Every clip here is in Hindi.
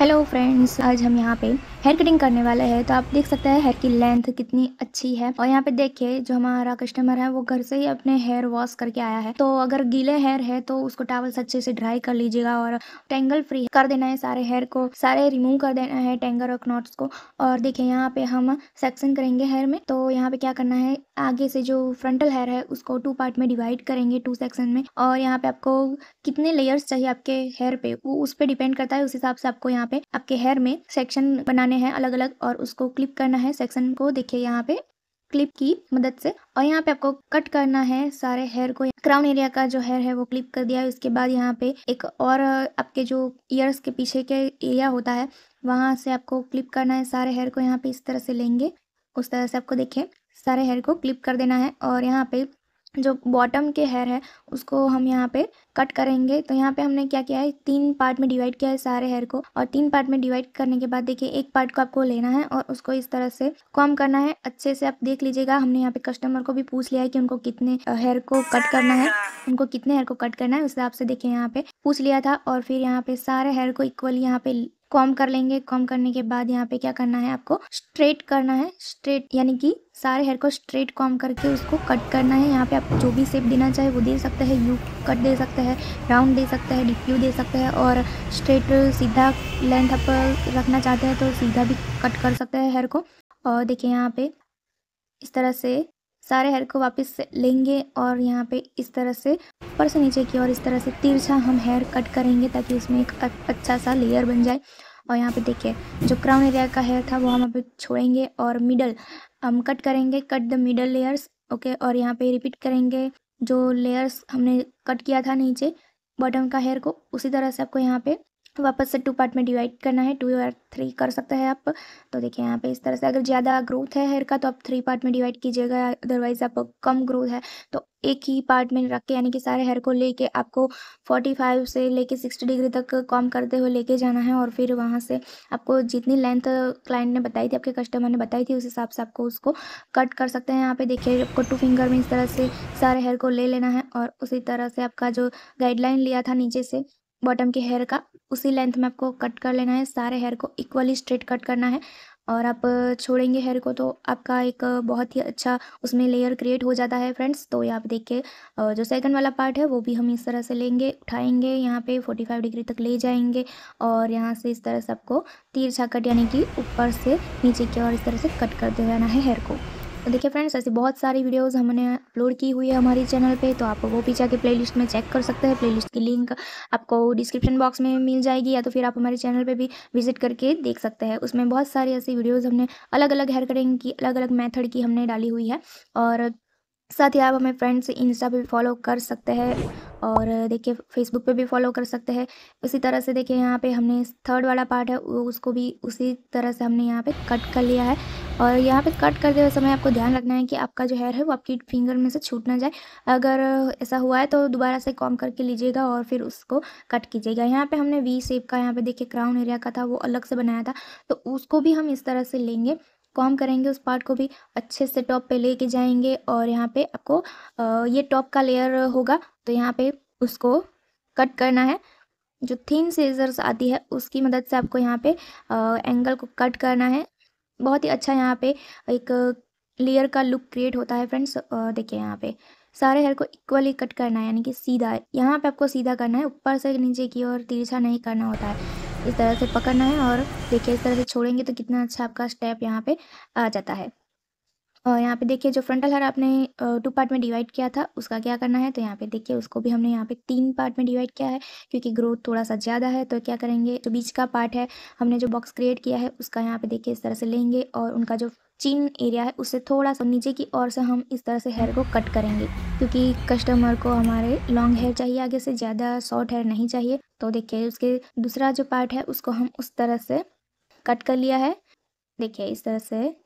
हेलो फ्रेंड्स आज हम यहाँ पे हेयर कटिंग करने वाले हैं तो आप देख सकते हैं हेयर की लेंथ कितनी अच्छी है और यहाँ पे देखिए जो हमारा कस्टमर है वो घर से ही अपने हेयर वॉश करके आया है तो अगर गीले हेयर है तो उसको टावल से अच्छे से ड्राई कर लीजिएगा और टेंगल फ्री कर देना है सारे हेयर को सारे रिमूव कर देना है टेंगल और नॉट्स को और देखिये यहाँ पे हम सेक्शन करेंगे हेयर में तो यहाँ पे क्या करना है आगे से जो फ्रंटल हेयर है उसको टू पार्ट में डिवाइड करेंगे टू सेक्शन में और यहाँ पे आपको कितने लेयर्स चाहिए आपके हेयर पे वो उस पर डिपेंड करता है उस हिसाब से आपको यहाँ पे आपके हेयर में सेक्शन बनाने हैं अलग अलग और उसको क्लिप करना है सेक्शन को देखिए यहाँ पे क्लिप की मदद से और यहाँ पे आपको कट करना है सारे हेयर को क्राउन एरिया का जो हेयर है वो क्लिप कर दिया है उसके बाद यहाँ पे एक और आपके जो ईयर्स के पीछे के एरिया होता है वहाँ से आपको क्लिप करना है सारे हेयर को यहाँ पे इस तरह से लेंगे उस तरह से आपको देखिए सारे हेयर को क्लिप कर देना है और यहाँ पे जो बॉटम के हेयर है उसको हम यहाँ पे कट करेंगे तो यहाँ पे हमने क्या किया है तीन पार्ट में डिवाइड किया है सारे हेयर को और तीन पार्ट में डिवाइड करने के बाद देखिए एक पार्ट को आपको लेना है और उसको इस तरह से कॉम करना है अच्छे से आप देख लीजिएगा हमने यहाँ पे कस्टमर को भी पूछ लिया है कि उनको कितने हेयर को कट करना है उनको कितने हेयर को कट करना है उस हिसाब से देखिए यहाँ पे पूछ लिया था और फिर यहाँ पे सारे हेयर को इक्वली यहाँ पे कॉम कर लेंगे कॉम करने के बाद यहाँ पे क्या करना है आपको स्ट्रेट करना है स्ट्रेट यानी कि सारे हेयर को स्ट्रेट कॉम करके उसको कट करना है यहाँ पे आप जो भी शेप देना चाहे वो दे सकते हैं यू कट दे सकते हैं राउंड दे सकते हैं डी यू दे सकते हैं और स्ट्रेट सीधा लेंथ आप रखना चाहते हैं तो सीधा भी कट कर सकते हैं हेयर को और देखिए यहाँ पे इस तरह से सारे हेयर को वापस लेंगे और यहाँ पे इस तरह से ऊपर से नीचे की और इस तरह से तिरछा हम हेयर कट करेंगे ताकि उसमें एक अच्छा सा लेयर बन जाए और यहाँ पे देखिए जो क्राउन एरिया का हेयर था वो हम अभी छोड़ेंगे और मिडल हम कट करेंगे cut the middle layers okay और यहाँ पे रिपीट करेंगे जो लेयर्स हमने कट किया था नीचे बॉटम का हेयर को उसी तरह से आपको यहाँ पे वापस से टू पार्ट में डिवाइड करना है टू या थ्री कर सकते हैं आप तो देखिए यहाँ पे इस तरह से अगर ज़्यादा ग्रोथ है हेयर का तो आप थ्री पार्ट में डिवाइड कीजिएगा अदरवाइज़ आप कम ग्रोथ है तो एक ही पार्ट में रख के यानी कि सारे हेयर को लेके आपको फाइव से लेके सिक्सटी डिग्री तक कॉम करते हुए लेके जाना है और फिर वहाँ से आपको जितनी लेंथ क्लाइंट ने बताई थी आपके कस्टमर ने बताई थी उस हिसाब से आपको उसको कट कर सकते हैं यहाँ पे देखिए आपको टू फिंगर में इस तरह से सारे हेयर को ले लेना है और उसी तरह से आपका जो गाइडलाइन लिया था नीचे से बॉटम के हेयर का उसी लेंथ में आपको कट कर लेना है सारे हेयर को इक्वली स्ट्रेट कट करना है और आप छोड़ेंगे हेयर को तो आपका एक बहुत ही अच्छा उसमें लेयर क्रिएट हो जाता है फ्रेंड्स तो ये आप देख के जो सेकंड वाला पार्ट है वो भी हम इस तरह से लेंगे उठाएंगे यहाँ पे 45 डिग्री तक ले जाएंगे और यहाँ से इस तरह से आपको तीरछा कट यानी कि ऊपर से नीचे की ओर इस तरह से कट कर देना है हेयर को तो देखिए फ्रेंड्स ऐसी बहुत सारी वीडियोस हमने अपलोड की हुई है हमारी चैनल पे तो आप वो भी जाके प्लेलिस्ट में चेक कर सकते हैं प्लेलिस्ट की लिंक आपको डिस्क्रिप्शन बॉक्स में मिल जाएगी या तो फिर आप हमारे चैनल पे भी विजिट करके देख सकते हैं उसमें बहुत सारी ऐसी वीडियोज़ हमने अलग अलग हेयर कटिंग की अलग अलग मैथड की हमने डाली हुई है और साथ ही आप हमें फ्रेंड्स इंस्टा पे भी फॉलो कर सकते हैं और देखिए फेसबुक पे भी फॉलो कर सकते हैं उसी तरह से देखिए यहाँ पे हमने थर्ड वाला पार्ट है उसको भी उसी तरह से हमने यहाँ पे कट कर लिया है और यहाँ पे कट करते हुए समय आपको ध्यान रखना है कि आपका जो हेयर है वो आपकी फिंगर में से छूट ना जाए अगर ऐसा हुआ है तो दोबारा से कॉम करके लीजिएगा और फिर उसको कट कीजिएगा यहाँ पर हमने वी शेप का यहाँ पर देखिए क्राउन एरिया का था वो अलग से बनाया था तो उसको भी हम इस तरह से लेंगे कॉम करेंगे उस पार्ट को भी अच्छे से टॉप पे लेके जाएंगे और यहाँ पे आपको ये टॉप का लेयर होगा तो यहाँ पे उसको कट करना है जो थिन सीजर्स आती है उसकी मदद से आपको यहाँ पे एंगल को कट करना है बहुत ही अच्छा यहाँ पे एक लेयर का लुक क्रिएट होता है फ्रेंड्स देखिए यहाँ पे सारे हेयर को इक्वली कट करना है यानी कि सीधा यहाँ पे आपको सीधा करना है ऊपर से नीचे की ओर तिरछा नहीं करना होता है इस तरह से पकड़ना है और देखिए इस तरह से छोड़ेंगे तो कितना अच्छा आपका स्टेप यहाँ पे आ जाता है और यहाँ पे देखिए जो फ्रंटल हर आपने टू पार्ट में डिवाइड किया था उसका क्या करना है तो यहाँ पे देखिए उसको भी हमने यहाँ पे तीन पार्ट में डिवाइड किया है क्योंकि ग्रोथ थोड़ा सा ज़्यादा है तो क्या करेंगे जो बीच का पार्ट है हमने जो बॉक्स क्रिएट किया है उसका यहाँ पे देखिए इस तरह से लेंगे और उनका जो चीन एरिया है उससे थोड़ा सा नीचे की ओर से हम इस तरह से हेयर को कट करेंगे क्योंकि कस्टमर को हमारे लॉन्ग हेयर चाहिए आगे से ज़्यादा शॉर्ट हेयर नहीं चाहिए तो देखिए उसके दूसरा जो पार्ट है उसको हम उस तरह से कट कर लिया है देखिए इस तरह से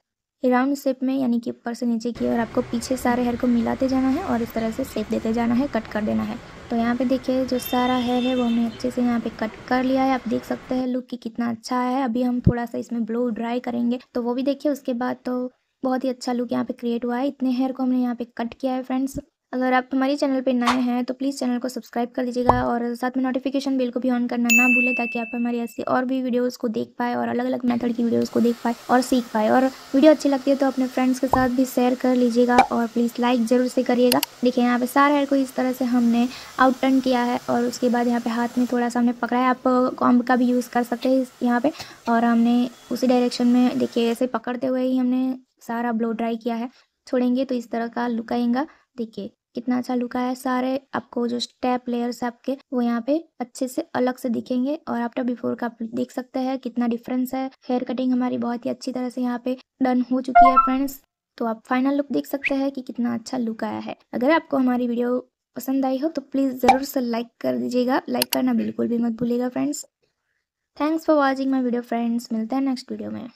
राउंड शेप में यानी कि ऊपर से नीचे की ओर आपको पीछे सारे हेयर को मिलाते जाना है और इस तरह से शेप देते जाना है कट कर देना है तो यहाँ पे देखिए जो सारा हेयर है वो हमने अच्छे से यहाँ पे कट कर लिया है आप देख सकते हैं लुक कि कितना अच्छा है अभी हम थोड़ा सा इसमें ब्लो ड्राई करेंगे तो वो भी देखिए उसके बाद तो बहुत ही अच्छा लुक यहाँ पे क्रिएट हुआ है इतने हेयर को हमने यहाँ पे कट किया है फ्रेंड्स अगर आप हमारे चैनल पर नए हैं तो प्लीज़ चैनल को सब्सक्राइब कर लीजिएगा और साथ में नोटिफिकेशन बिल को भी ऑन करना ना भूलें ताकि आप हमारी ऐसी और भी वीडियोस को देख पाए और अलग अलग मेथड की वीडियोस को देख पाए और सीख पाए और वीडियो अच्छी लगती है तो अपने फ्रेंड्स के साथ भी शेयर कर लीजिएगा और प्लीज़ लाइक ज़रूर से करिएगा देखिए यहाँ पर सारे हेयर को इस तरह से हमने आउट टर्न किया है और उसके बाद यहाँ पर हाथ में थोड़ा सा हमने पकड़ा है आप कॉम्ब का भी यूज़ कर सकते हैं यहाँ पर और हमने उसी डायरेक्शन में देखिए ऐसे पकड़ते हुए ही हमने सारा ब्लो ड्राई किया है छोड़ेंगे तो इस तरह का लुक आएगा देखिए कितना अच्छा लुक आया सारे आपको जो स्टेप लेयर्स आपके वो यहाँ पे अच्छे से अलग से दिखेंगे और आफ्टर बिफोर तो का आप देख सकते हैं कितना डिफरेंस है हेयर कटिंग हमारी बहुत ही अच्छी तरह से यहाँ पे डन हो चुकी है फ्रेंड्स तो आप फाइनल लुक देख सकते हैं कि कितना अच्छा लुक आया है अगर आपको हमारी वीडियो पसंद आई हो तो प्लीज़ ज़रूर से लाइक कर दीजिएगा लाइक करना बिल्कुल भी मत भूलिएगा friends thanks for watching my video friends मिलते हैं नेक्स्ट वीडियो में